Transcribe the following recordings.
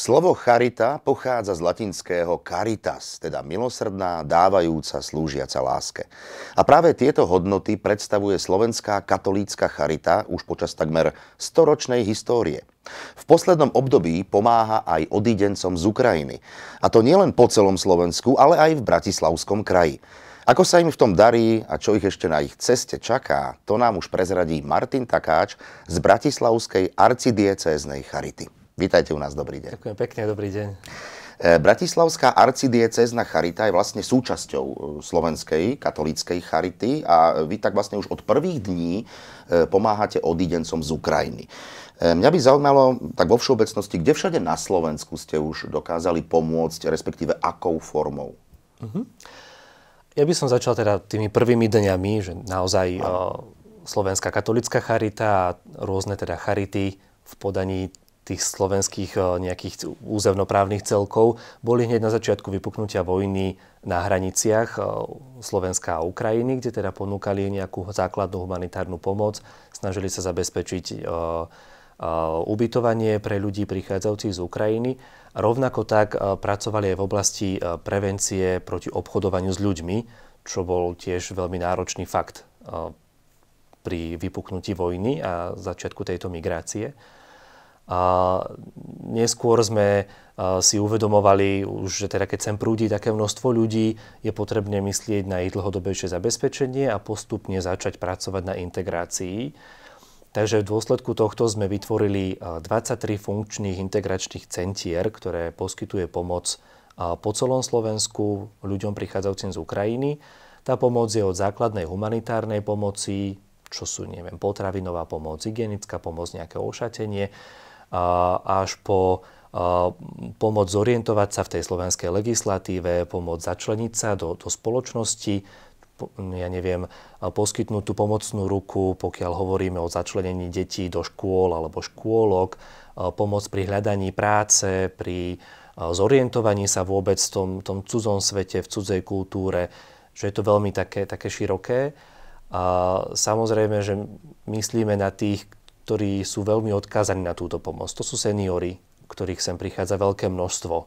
Slovo charita pochádza z latinského caritas, teda milosrdná, dávajúca, slúžiaca láske. A práve tieto hodnoty predstavuje slovenská katolícka charita už počas takmer storočnej histórie. V poslednom období pomáha aj odidencom z Ukrajiny. A to nielen po celom Slovensku, ale aj v Bratislavskom kraji. Ako sa im v tom darí a čo ich ešte na ich ceste čaká, to nám už prezradí Martin Takáč z Bratislavskej arcidieceznej charity. Vítajte u nás, dobrý deň. Ďakujem pekne, dobrý deň. E, Bratislavská arcidiecezna charita je vlastne súčasťou e, slovenskej katolíckej charity a e, vy tak vlastne už od prvých dní pomáhate odidencom z Ukrajiny. Mňa by zaujímalo tak vo všeobecnosti, kde všade na Slovensku ste už dokázali pomôcť, respektíve akou formou? Mhm. Ja by som začal teda tými prvými dňami, že naozaj Slovenská katolická charita a rôzne teda charity v podaní tých slovenských eh, nejakých územnoprávnych celkov boli hneď na začiatku vypuknutia vojny na hraniciach eh, Slovenska a Ukrajiny, kde teda ponúkali nejakú základnú humanitárnu pomoc, snažili sa zabezpečiť eh, ubytovanie pre ľudí prichádzajúcich z Ukrajiny. Rovnako tak pracovali aj v oblasti prevencie proti obchodovaniu s ľuďmi, čo bol tiež veľmi náročný fakt pri vypuknutí vojny a začiatku tejto migrácie. A neskôr sme si uvedomovali už, že teda keď sem prúdi také množstvo ľudí, je potrebné myslieť na ich dlhodobejšie zabezpečenie a postupne začať pracovať na integrácii. Takže v dôsledku tohto sme vytvorili 23 funkčných integračných centier, ktoré poskytuje pomoc po celom Slovensku ľuďom prichádzajúcim z Ukrajiny. Tá pomoc je od základnej humanitárnej pomoci, čo sú, neviem, potravinová pomoc, hygienická pomoc, nejaké ošatenie, až po pomoc zorientovať sa v tej slovenskej legislatíve, pomoc začleniť sa do, do spoločnosti, ja neviem, poskytnúť tú pomocnú ruku, pokiaľ hovoríme o začlenení detí do škôl alebo škôlok, pomoc pri hľadaní práce, pri zorientovaní sa vôbec v tom, tom cudzom svete, v cudzej kultúre, že je to veľmi také, také široké. A samozrejme, že myslíme na tých, ktorí sú veľmi odkázaní na túto pomoc. To sú seniory, ktorých sem prichádza veľké množstvo eh,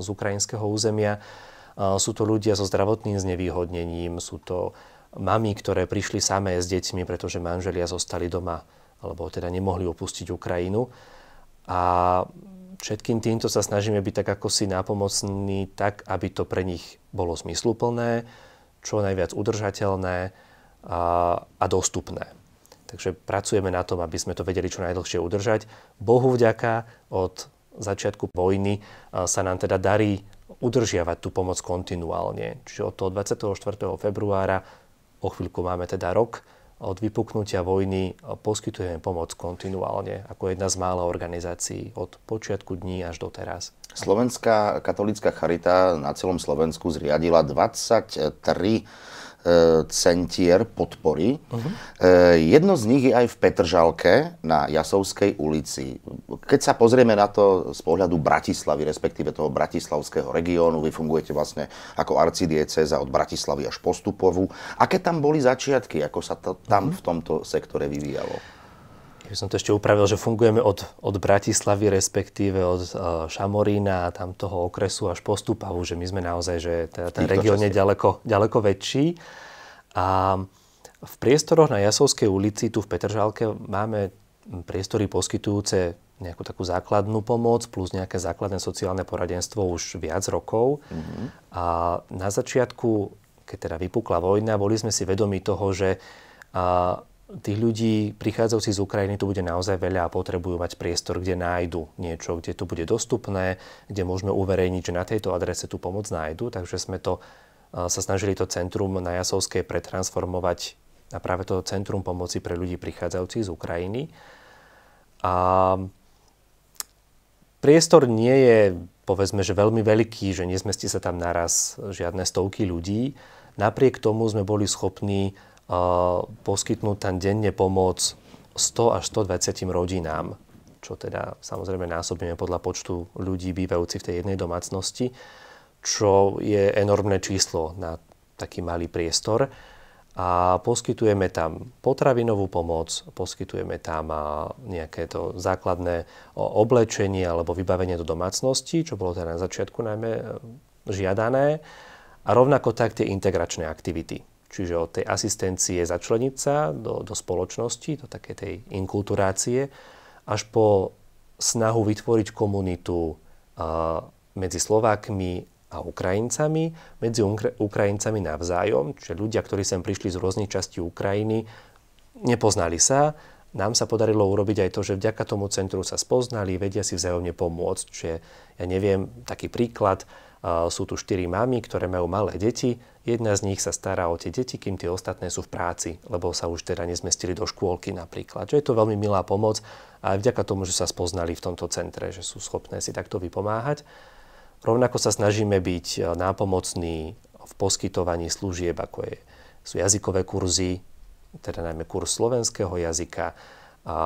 z ukrajinského územia. Eh, sú to ľudia so zdravotným znevýhodnením, sú to mami, ktoré prišli samé s deťmi, pretože manželia zostali doma alebo teda nemohli opustiť Ukrajinu. A všetkým týmto sa snažíme byť tak ako si nápomocní, tak aby to pre nich bolo zmysluplné, čo najviac udržateľné a, eh, a dostupné. Takže pracujeme na tom, aby sme to vedeli čo najdlhšie udržať. Bohu vďaka od začiatku vojny e, sa nám teda darí udržiavať tú pomoc kontinuálne. Čiže od toho 24. februára, o chvíľku máme teda rok, od vypuknutia vojny e, poskytujeme pomoc kontinuálne ako jedna z mála organizácií od počiatku dní až do teraz. Slovenská katolícka charita na celom Slovensku zriadila 23 Eh, centier podpory. Uh-huh. Jedno z nich je aj v Petržalke na Jasovskej ulici. Keď sa pozrieme na to z pohľadu Bratislavy, respektíve toho bratislavského regiónu, vy fungujete vlastne ako arcidieceza od Bratislavy až postupovú. Aké tam boli začiatky, ako sa to tam uh-huh. v tomto sektore vyvíjalo? by som to ešte upravil, že fungujeme od, od Bratislavy, respektíve od uh, Šamorína a tam toho okresu až po Stupavu, že my sme naozaj, že teda ten región je ďaleko, ďaleko väčší. A v priestoroch na Jasovskej ulici, tu v Petržalke, máme priestory poskytujúce nejakú takú základnú pomoc plus nejaké základné sociálne poradenstvo už viac rokov. Mm-hmm. A na začiatku, keď teda vypukla vojna, boli sme si vedomi toho, že Uh, tých ľudí prichádzajúcich z Ukrajiny tu bude naozaj veľa a potrebujú mať priestor, kde nájdu niečo, kde to bude dostupné, kde môžeme uverejniť, že na tejto adrese tú pomoc nájdu. Takže sme to, sa snažili to centrum na Jasovskej pretransformovať na práve to centrum pomoci pre ľudí prichádzajúcich z Ukrajiny. A priestor nie je, povedzme, že veľmi veľký, že nezmestí sa tam naraz žiadne stovky ľudí. Napriek tomu sme boli schopní poskytnúť tam denne pomoc 100 až 120 rodinám, čo teda samozrejme násobíme podľa počtu ľudí bývajúcich v tej jednej domácnosti, čo je enormné číslo na taký malý priestor. A poskytujeme tam potravinovú pomoc, poskytujeme tam nejaké to základné oblečenie alebo vybavenie do domácnosti, čo bolo teda na začiatku najmä e, žiadané. A rovnako tak tie integračné aktivity čiže od tej asistencie začleniť sa do, do spoločnosti, do takej tej inkulturácie, až po snahu vytvoriť komunitu medzi Slovákmi a Ukrajincami, medzi Ukrajincami navzájom, čiže ľudia, ktorí sem prišli z rôznych častí Ukrajiny, nepoznali sa. Nám sa podarilo urobiť aj to, že vďaka tomu centru sa spoznali, vedia si vzájomne pomôcť. Čiže ja neviem, taký príklad, sú tu štyri mamy, ktoré majú malé deti. Jedna z nich sa stará o tie deti, kým tie ostatné sú v práci, lebo sa už teda nezmestili do škôlky napríklad. Čo je to veľmi milá pomoc a vďaka tomu, že sa spoznali v tomto centre, že sú schopné si takto vypomáhať. Rovnako sa snažíme byť e, nápomocní v poskytovaní služieb, ako je, sú jazykové kurzy, teda najmä kurz slovenského jazyka, a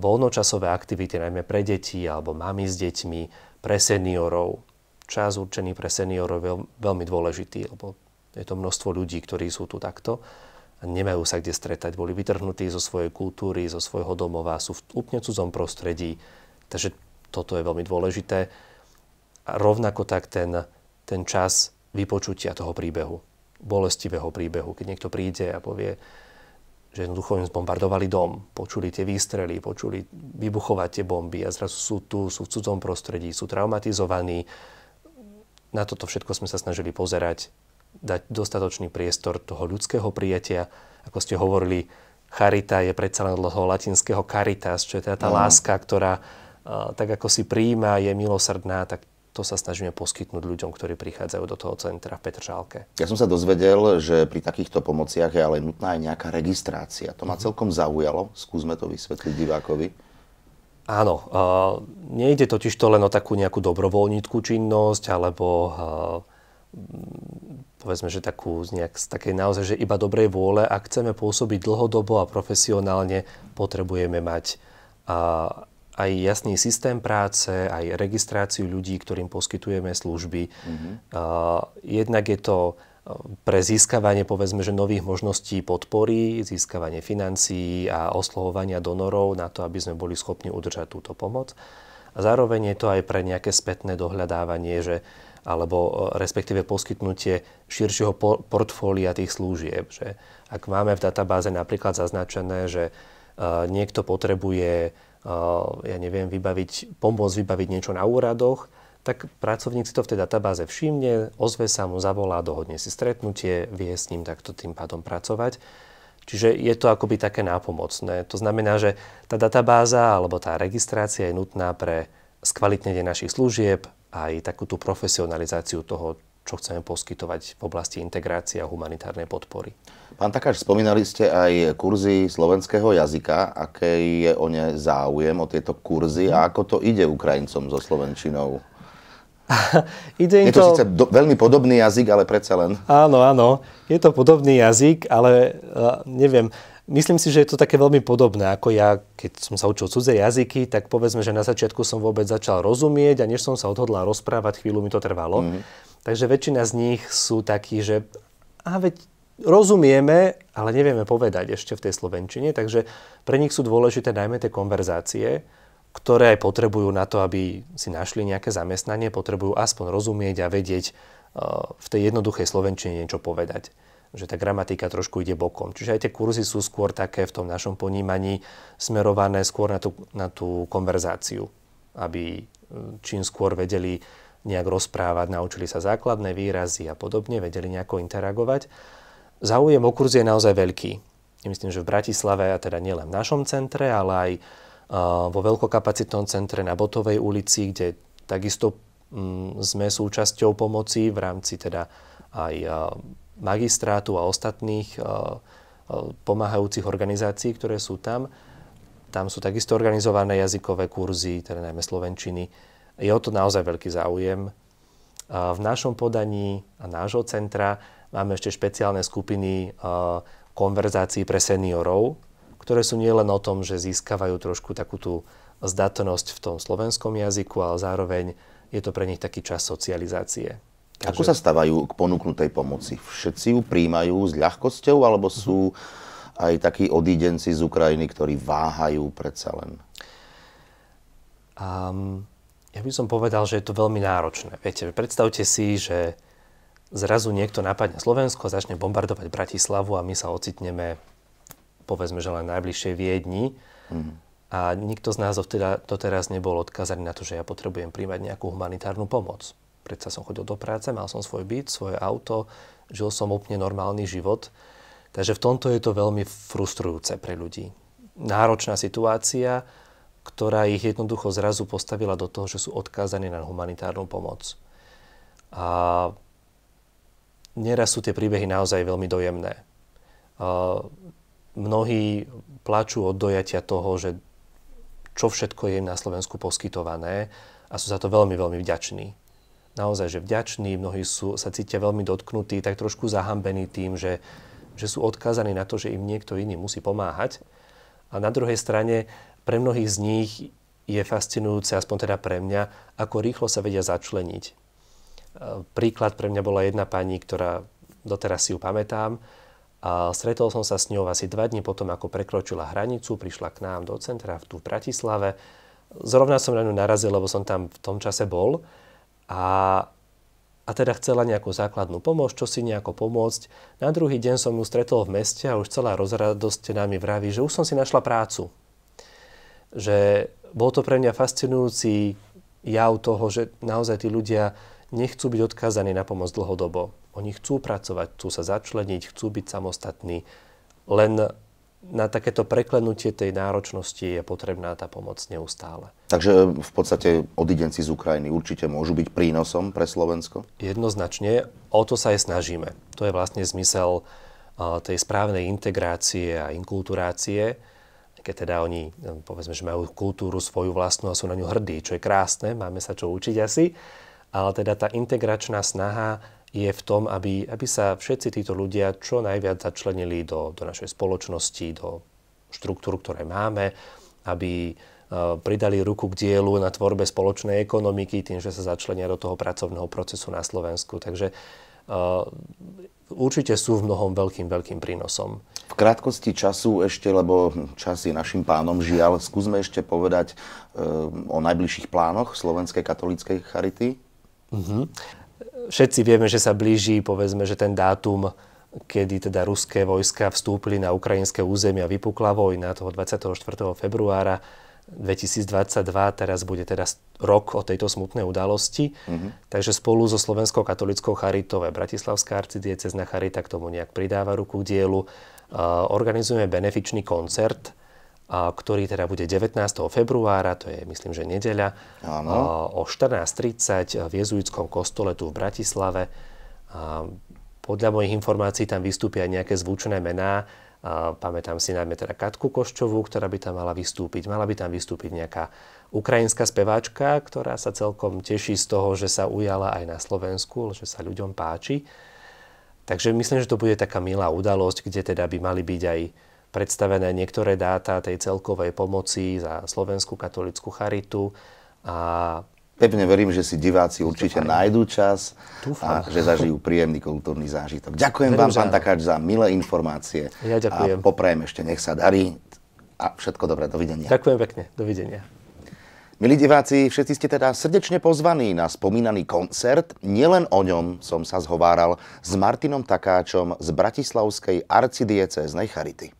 voľnočasové aktivity najmä pre deti alebo mami s deťmi, pre seniorov, čas určený pre seniorov je veľmi dôležitý, lebo je to množstvo ľudí, ktorí sú tu takto a nemajú sa kde stretať. Boli vytrhnutí zo svojej kultúry, zo svojho domova, sú v úplne cudzom prostredí. Takže toto je veľmi dôležité. A rovnako tak ten, ten čas vypočutia toho príbehu, bolestivého príbehu. Keď niekto príde a povie, že jednoducho im zbombardovali dom, počuli tie výstrely, počuli vybuchovať tie bomby a zrazu sú tu, sú v cudzom prostredí, sú traumatizovaní, na toto všetko sme sa snažili pozerať, dať dostatočný priestor toho ľudského prijatia. Ako ste hovorili, charita je predsa len dlho latinského caritas, čo je teda tá mm. láska, ktorá tak ako si príjima, je milosrdná, tak to sa snažíme poskytnúť ľuďom, ktorí prichádzajú do toho centra v Petržálke. Ja som sa dozvedel, že pri takýchto pomociach je ale nutná aj nejaká registrácia. To ma mhm. celkom zaujalo. Skúsme to vysvetliť divákovi. Áno, nejde totiž to len o takú nejakú dobrovoľníckú činnosť, alebo mm, povedzme, že takú, nejak, z takej naozaj, že iba dobrej vôle. Ak chceme pôsobiť dlhodobo a profesionálne, potrebujeme mať aj jasný systém práce, aj registráciu ľudí, ktorým poskytujeme služby. Mm-hmm. Jednak je to pre získavanie povedzme, že nových možností podpory, získavanie financií a oslohovania donorov na to, aby sme boli schopní udržať túto pomoc. A zároveň je to aj pre nejaké spätné dohľadávanie, že alebo e, respektíve poskytnutie širšieho portfólia tých služieb. Že ak máme v databáze napríklad zaznačené, že e, niekto potrebuje e, ja neviem, vybaviť, pomôcť vybaviť niečo na úradoch, tak pracovník si to v tej databáze všimne, ozve sa mu, zavolá, dohodne si stretnutie, vie s ním takto tým pádom pracovať. Čiže je to akoby také nápomocné. To znamená, že tá databáza alebo tá registrácia je nutná pre skvalitnenie našich služieb a aj takú tú profesionalizáciu toho, čo chceme poskytovať v oblasti integrácie a humanitárnej podpory. Pán Takáš, spomínali ste aj kurzy slovenského jazyka. Aký je o ne záujem, o tieto kurzy a ako to ide Ukrajincom so slovenčinou? Ide im je to, to síce do, veľmi podobný jazyk, ale predsa len. Áno, áno. Je to podobný jazyk, ale uh, neviem. Myslím si, že je to také veľmi podobné ako ja, keď som sa učil cudzie jazyky, tak povedzme, že na začiatku som vôbec začal rozumieť a než som sa odhodlal rozprávať, chvíľu mi to trvalo. Mm-hmm. Takže väčšina z nich sú takí, že a veď rozumieme, ale nevieme povedať ešte v tej slovenčine, takže pre nich sú dôležité najmä tie konverzácie, ktoré aj potrebujú na to, aby si našli nejaké zamestnanie, potrebujú aspoň rozumieť a vedieť eh, v tej jednoduchej slovenčine niečo povedať. Že tá gramatika trošku ide bokom. Čiže aj tie kurzy sú skôr také v tom našom ponímaní smerované skôr na tú, na tú konverzáciu, aby eh, čím skôr vedeli nejak rozprávať, naučili sa základné výrazy a podobne, vedeli nejako interagovať. Záujem o kurz je naozaj veľký. Myslím, že v Bratislave, a teda nielen v našom centre, ale aj vo veľkokapacitnom centre na Botovej ulici, kde takisto mm, sme súčasťou pomoci v rámci teda aj magistrátu a ostatných pomáhajúcich organizácií, ktoré sú tam. Tam sú takisto organizované jazykové kurzy, teda najmä slovenčiny. Je o to naozaj veľký záujem. V našom podaní a nášho centra máme ešte špeciálne skupiny konverzácií pre seniorov, ktoré sú nielen o tom, že získavajú trošku takú tú zdatnosť v tom slovenskom jazyku, ale zároveň je to pre nich taký čas socializácie. Takže... Ako sa stávajú k ponúknutej pomoci? Všetci ju príjmajú s ľahkosťou, alebo sú aj takí odídenci z Ukrajiny, ktorí váhajú predsa len? Um, ja by som povedal, že je to veľmi náročné. Viete, predstavte si, že zrazu niekto napadne Slovensko, začne bombardovať Bratislavu a my sa ocitneme povedzme, že len najbližšej Viedni. Mm. A nikto z nás teda, doteraz nebol odkazaný na to, že ja potrebujem príjmať nejakú humanitárnu pomoc. Predsa som chodil do práce, mal som svoj byt, svoje auto, žil som úplne normálny život. Takže v tomto je to veľmi frustrujúce pre ľudí. Náročná situácia, ktorá ich jednoducho zrazu postavila do toho, že sú odkázaní na humanitárnu pomoc. A nieraz sú tie príbehy naozaj veľmi dojemné mnohí plačú od dojatia toho, že čo všetko je im na Slovensku poskytované a sú za to veľmi, veľmi vďační. Naozaj, že vďační, mnohí sú, sa cítia veľmi dotknutí, tak trošku zahambení tým, že, že sú odkázaní na to, že im niekto iný musí pomáhať. A na druhej strane, pre mnohých z nich je fascinujúce, aspoň teda pre mňa, ako rýchlo sa vedia začleniť. E, príklad pre mňa bola jedna pani, ktorá doteraz si ju pamätám, a stretol som sa s ňou asi dva dní potom, ako prekročila hranicu, prišla k nám do centra v tu v Bratislave. Zrovna som na ňu narazil, lebo som tam v tom čase bol. A a teda chcela nejakú základnú pomoc, čo si nejako pomôcť. Na druhý deň som ju stretol v meste a už celá rozradostená mi vraví, že už som si našla prácu. Že bol to pre mňa fascinujúci jav toho, že naozaj tí ľudia nechcú byť odkázaní na pomoc dlhodobo. Oni chcú pracovať, chcú sa začleniť, chcú byť samostatní. Len na takéto preklenutie tej náročnosti je potrebná tá pomoc neustále. Takže v podstate odidenci z Ukrajiny určite môžu byť prínosom pre Slovensko? Jednoznačne. O to sa aj snažíme. To je vlastne zmysel tej správnej integrácie a inkulturácie, keď teda oni, no, povedzme, že majú kultúru svoju vlastnú a sú na ňu hrdí, čo je krásne, máme sa čo učiť asi, ale teda tá integračná snaha je v tom, aby, aby sa všetci títo ľudia čo najviac začlenili do, do našej spoločnosti, do štruktúr, ktoré máme, aby e, pridali ruku k dielu na tvorbe spoločnej ekonomiky tým, že sa začlenia do toho pracovného procesu na Slovensku. Takže uh, určite sú v mnohom veľkým, veľkým prínosom. V krátkosti času ešte, lebo čas je našim pánom žiaľ, skúsme ešte povedať e, o najbližších plánoch Slovenskej katolíckej charity. Uh-huh všetci vieme, že sa blíži, povedzme, že ten dátum, kedy teda ruské vojska vstúpili na ukrajinské územie a vypukla vojna toho 24. februára 2022, teraz bude teda rok o tejto smutnej udalosti. Mm-hmm. Takže spolu so Slovenskou katolickou charitou a Bratislavská arcidiecezna charita k tomu nejak pridáva ruku k dielu. Uh, organizujeme benefičný koncert, ktorý teda bude 19. februára, to je myslím, že nedeľa, o 14.30 v jezuitskom kostole tu v Bratislave. podľa mojich informácií tam vystúpia nejaké zvučné mená, pamätám si najmä teda Katku Koščovú, ktorá by tam mala vystúpiť. Mala by tam vystúpiť nejaká ukrajinská speváčka, ktorá sa celkom teší z toho, že sa ujala aj na Slovensku, že sa ľuďom páči. Takže myslím, že to bude taká milá udalosť, kde teda by mali byť aj predstavené niektoré dáta tej celkovej pomoci za Slovenskú katolickú charitu. A Pevne verím, že si diváci určite Dúfam. nájdú čas Dúfam. a že zažijú príjemný kultúrny zážitok. Ďakujem verím, vám, pán Takáč, za milé informácie. Ja ďakujem. A poprajem ešte, nech sa darí a všetko dobré. Dovidenia. Ďakujem pekne. Dovidenia. Milí diváci, všetci ste teda srdečne pozvaní na spomínaný koncert. Nielen o ňom som sa zhováral s Martinom Takáčom z Bratislavskej arcidiecéznej Charity.